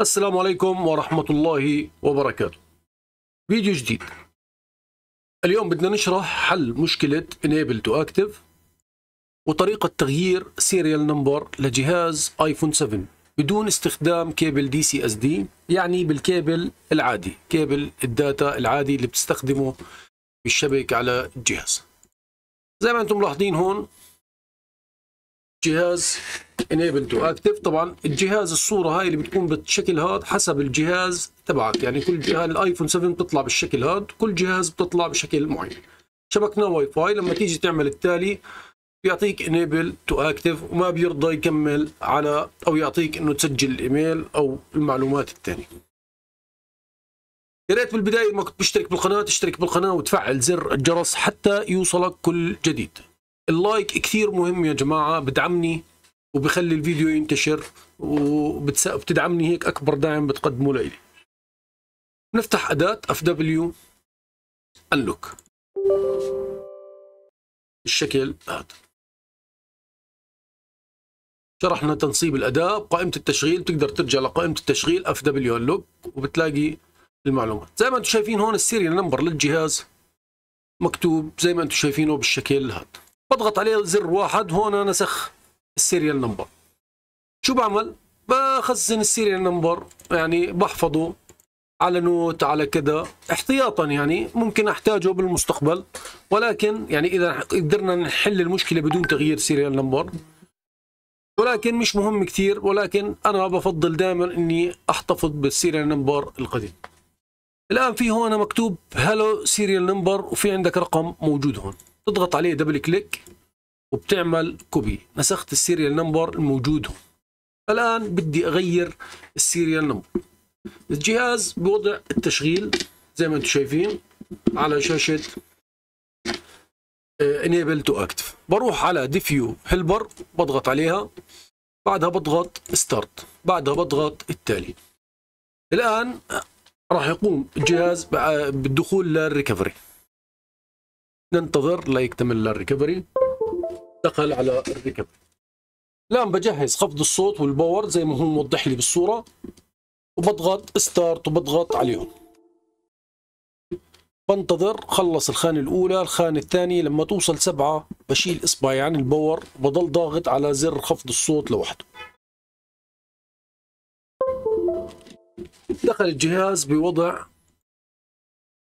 السلام عليكم ورحمة الله وبركاته فيديو جديد اليوم بدنا نشرح حل مشكلة Enable to Active وطريقة تغيير سيريال نمبر لجهاز ايفون 7 بدون استخدام كيبل دي سي اس دي يعني بالكيبل العادي كيبل الداتا العادي اللي بتستخدمه بالشبكة على الجهاز زي ما انتم ملاحظين هون جهاز انيبل تو اكتف طبعا الجهاز الصوره هاي اللي بتكون بالشكل هذا حسب الجهاز تبعك يعني كل جهاز الايفون 7 بتطلع بالشكل هذا كل جهاز بتطلع بشكل معين شبكنا واي فاي لما تيجي تعمل التالي بيعطيك انيبل تو اكتف وما بيرضى يكمل على او يعطيك انه تسجل الايميل او المعلومات الثانيه يا ريت بالبدايه ما كنت مشترك بالقناه تشترك بالقناه وتفعل زر الجرس حتى يوصلك كل جديد اللايك كثير مهم يا جماعه بدعمني وبخلي الفيديو ينتشر وبتدعمني هيك اكبر داعم بتقدمه لي نفتح اداه اف دبليو انلوك الشكل هذا شرحنا تنصيب الاداه بقائمه التشغيل بتقدر ترجع لقائمه التشغيل اف دبليو انلوك وبتلاقي المعلومات زي ما انتم شايفين هون السيريال نمبر للجهاز مكتوب زي ما انتم شايفينه بالشكل هذا بضغط عليه زر واحد هون نسخ السيريال نمبر شو بعمل بخزن السيريال نمبر يعني بحفظه على نوت على كذا احتياطا يعني ممكن احتاجه بالمستقبل ولكن يعني اذا قدرنا نحل المشكله بدون تغيير سيريال نمبر ولكن مش مهم كثير ولكن انا بفضل دائما اني احتفظ بالسيريال نمبر القديم الان في هون مكتوب هالو سيريال نمبر وفي عندك رقم موجود هون تضغط عليه دبل كليك وبتعمل كوبي نسخت السيريال نمبر الموجود هون الان بدي اغير السيريال نمبر الجهاز بوضع التشغيل زي ما انتم شايفين على شاشه انيبل تو اكتف بروح على ديفيو هيلبر بضغط عليها بعدها بضغط ستارت بعدها بضغط التالي الان راح يقوم الجهاز بالدخول للريكفري ننتظر ليكتمل الريكفري دخل على الريكفري الان بجهز خفض الصوت والباور زي ما هو موضح لي بالصوره وبضغط ستارت وبضغط عليهم بنتظر خلص الخانة الأولى الخانة الثانية لما توصل سبعة بشيل إصبعي عن الباور بضل ضاغط على زر خفض الصوت لوحده دخل الجهاز بوضع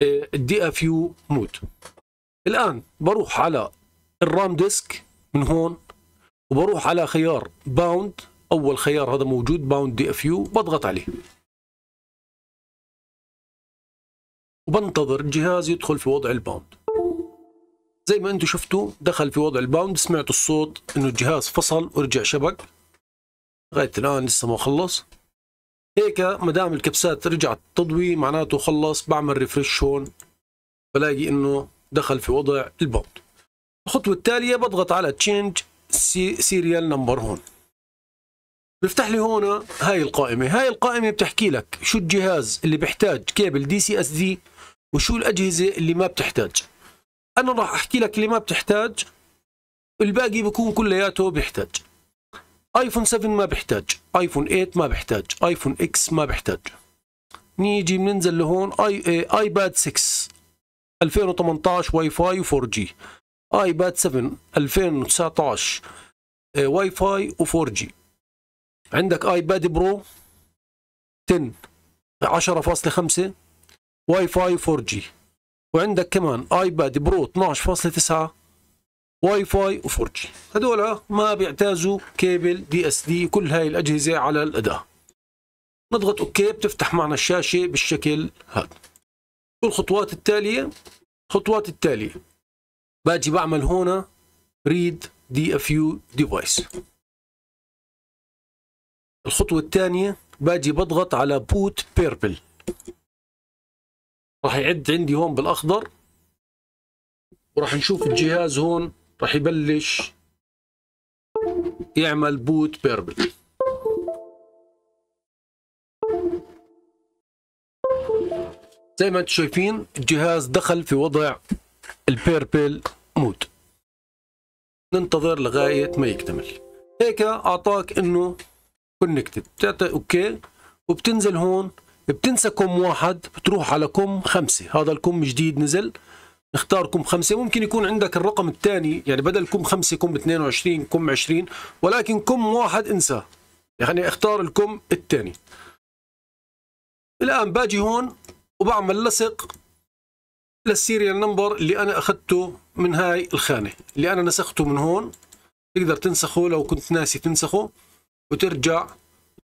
آه، الدي اف يو مود الآن بروح على الرام ديسك من هون وبروح على خيار باوند أول خيار هذا موجود باوند دي اف يو بضغط عليه وبنتظر الجهاز يدخل في وضع الباوند زي ما انتم شفتوا دخل في وضع الباوند سمعتوا الصوت انه الجهاز فصل ورجع شبك لغايه الان لسه ما خلص هيك ما دام الكبسات رجعت تضوي معناته خلص بعمل ريفرش هون بلاقي انه دخل في وضع البوند الخطوة التالية بضغط على تشينج سيريال نمبر هون بيفتح لي هون هاي القائمة هاي القائمة بتحكي لك شو الجهاز اللي بيحتاج كيبل دي سي اس دي وشو الأجهزة اللي ما بتحتاج أنا راح أحكي لك اللي ما بتحتاج الباقي بكون كلياته بيحتاج ايفون 7 ما بيحتاج ايفون 8 ما بيحتاج ايفون اكس ما بيحتاج نيجي بننزل لهون اي ايباد 6 2018 واي فاي 4 جي اي باد 7 2019 واي فاي و4 جي عندك اي باد برو 10 10.5 واي فاي 4 جي وعندك كمان اي باد برو 12.9 واي فاي و4 جي هذول ما بيعتازوا كيبل دي اس دي كل هاي الاجهزه على الاداه نضغط اوكي بتفتح معنا الشاشه بالشكل هذا الخطوات التالية الخطوات التالية باجي بعمل هنا read dfu device الخطوة الثانية باجي بضغط على boot purple راح يعد عندي هون بالأخضر وراح نشوف الجهاز هون راح يبلش يعمل بوت بيربل زي ما انتم شايفين الجهاز دخل في وضع البيربل مود ننتظر لغاية ما يكتمل هيك اعطاك انه كونكتد بتعطي اوكي وبتنزل هون بتنسى كم واحد بتروح على كم خمسة هذا الكم جديد نزل نختار كم خمسة ممكن يكون عندك الرقم الثاني يعني بدل كم خمسة كم 22 كم 20 ولكن كم واحد انساه يعني اختار الكم الثاني الآن باجي هون وبعمل لصق للسيريال نمبر اللي انا اخذته من هاي الخانه اللي انا نسخته من هون تقدر تنسخه لو كنت ناسي تنسخه وترجع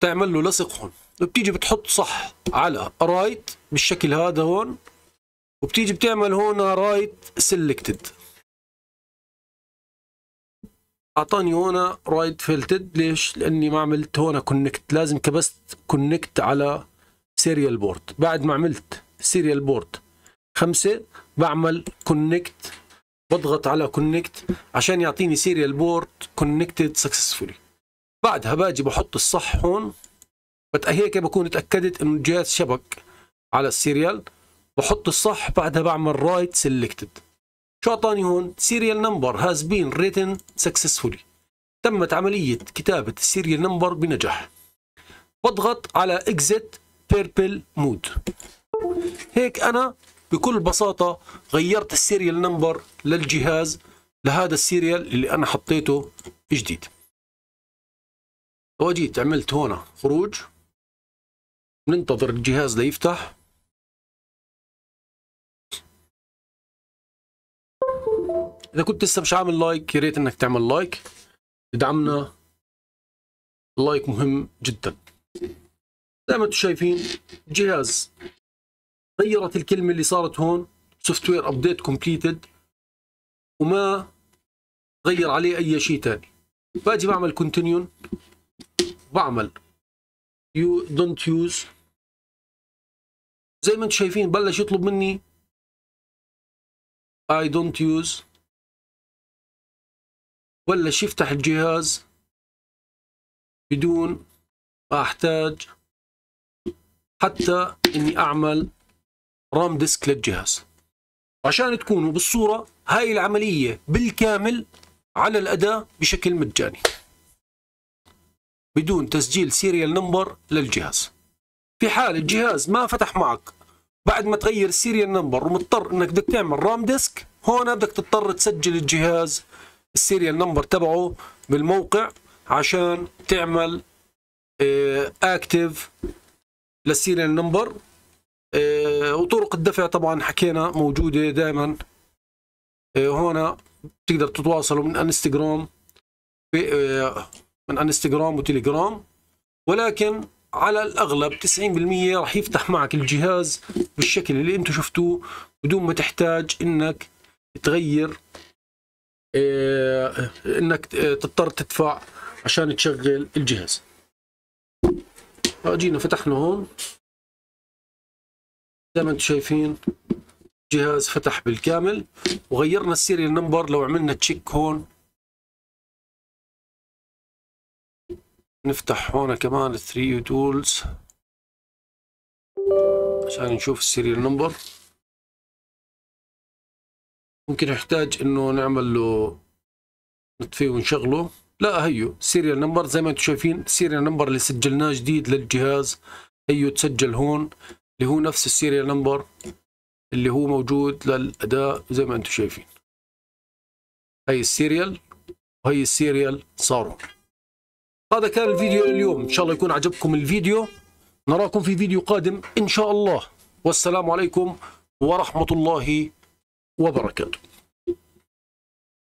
تعمل له لصق هون وبتيجي بتحط صح على رايت بالشكل هذا هون وبتيجي بتعمل هون رايت سيلكتد اعطاني هون رايت فيلتد ليش لاني ما عملت هون كونكت لازم كبست كونكت على سيريال بورت بعد ما عملت سيريال بورت خمسة بعمل كونكت بضغط على كونكت عشان يعطيني سيريال بورت كونكتد سكسسفولي بعدها باجي بحط الصح هون هيك بكون اتاكدت انه الجهاز شبك على السيريال بحط الصح بعدها بعمل رايت سيلكتد شو اعطاني هون سيريال نمبر هاز بين ريتن سكسسفولي تمت عمليه كتابه السيريال نمبر بنجاح بضغط على اكزيت بيربل مود هيك انا بكل بساطة غيرت السيريال نمبر للجهاز لهذا السيريال اللي انا حطيته جديد لو عملت هون خروج ننتظر الجهاز ليفتح اذا كنت لسه مش عامل لايك يا ريت انك تعمل لايك تدعمنا اللايك مهم جدا زي ما انتم شايفين جهاز غيرت الكلمه اللي صارت هون سوفت وير ابديت كومبليتد وما غير عليه اي شيء ثاني باجي بعمل كونتينيو بعمل يو دونت يوز زي ما انتم شايفين بلش يطلب مني اي دونت يوز بلش يفتح الجهاز بدون ما احتاج حتى اني اعمل رام ديسك للجهاز عشان تكونوا بالصورة هاي العملية بالكامل على الأداة بشكل مجاني بدون تسجيل سيريال نمبر للجهاز في حال الجهاز ما فتح معك بعد ما تغير السيريال نمبر ومضطر انك بدك تعمل رام ديسك هون بدك تضطر تسجل الجهاز السيريال نمبر تبعه بالموقع عشان تعمل اكتف آه، للسيريال نمبر آه، وطرق الدفع طبعا حكينا موجوده دائما آه، هون بتقدر تتواصلوا من انستغرام آه، من انستغرام وتليجرام ولكن على الاغلب 90% راح يفتح معك الجهاز بالشكل اللي انتم شفتوه بدون ما تحتاج انك تغير انك تضطر تدفع عشان تشغل الجهاز جينا فتحنا هون زي ما انتم شايفين جهاز فتح بالكامل وغيرنا السيريال نمبر لو عملنا تشيك هون نفتح هون كمان 3 تولز عشان نشوف السيريال نمبر ممكن يحتاج انه نعمل له نطفيه ونشغله لا هيو سيريال نمبر زي ما انتم شايفين سيريال نمبر اللي سجلناه جديد للجهاز هيو تسجل هون اللي هو نفس السيريال نمبر اللي هو موجود للاداء زي ما انتم شايفين هي السيريال وهي السيريال صاروا هذا كان الفيديو اليوم ان شاء الله يكون عجبكم الفيديو نراكم في فيديو قادم ان شاء الله والسلام عليكم ورحمه الله وبركاته